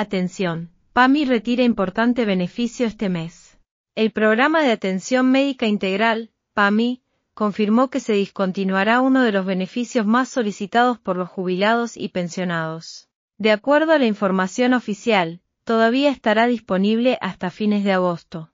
Atención. PAMI retira importante beneficio este mes. El programa de atención médica integral, PAMI, confirmó que se discontinuará uno de los beneficios más solicitados por los jubilados y pensionados. De acuerdo a la información oficial, todavía estará disponible hasta fines de agosto.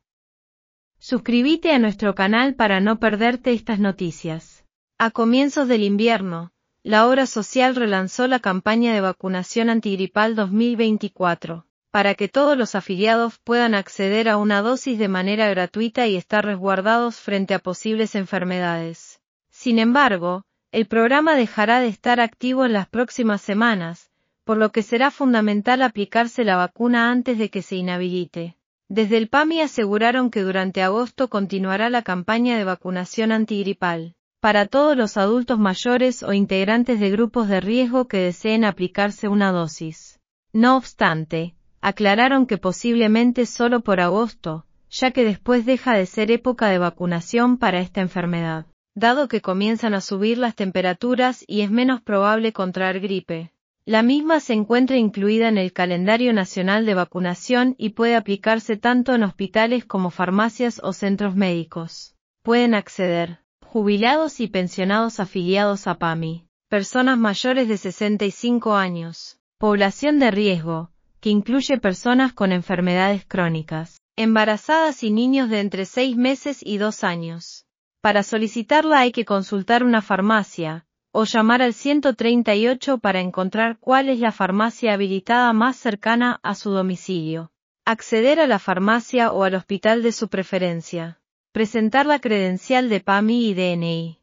Suscríbete a nuestro canal para no perderte estas noticias. A comienzos del invierno, la obra social relanzó la campaña de vacunación antigripal 2024, para que todos los afiliados puedan acceder a una dosis de manera gratuita y estar resguardados frente a posibles enfermedades. Sin embargo, el programa dejará de estar activo en las próximas semanas, por lo que será fundamental aplicarse la vacuna antes de que se inhabilite. Desde el PAMI aseguraron que durante agosto continuará la campaña de vacunación antigripal para todos los adultos mayores o integrantes de grupos de riesgo que deseen aplicarse una dosis. No obstante, aclararon que posiblemente solo por agosto, ya que después deja de ser época de vacunación para esta enfermedad, dado que comienzan a subir las temperaturas y es menos probable contraer gripe. La misma se encuentra incluida en el calendario nacional de vacunación y puede aplicarse tanto en hospitales como farmacias o centros médicos. Pueden acceder jubilados y pensionados afiliados a PAMI, personas mayores de 65 años, población de riesgo, que incluye personas con enfermedades crónicas, embarazadas y niños de entre 6 meses y 2 años. Para solicitarla hay que consultar una farmacia, o llamar al 138 para encontrar cuál es la farmacia habilitada más cercana a su domicilio. Acceder a la farmacia o al hospital de su preferencia. Presentar la credencial de PAMI y DNI.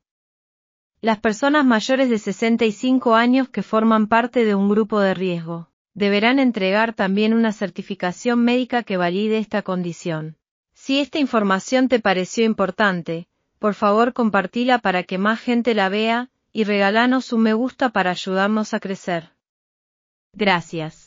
Las personas mayores de 65 años que forman parte de un grupo de riesgo deberán entregar también una certificación médica que valide esta condición. Si esta información te pareció importante, por favor compartila para que más gente la vea y regalanos un me gusta para ayudarnos a crecer. Gracias.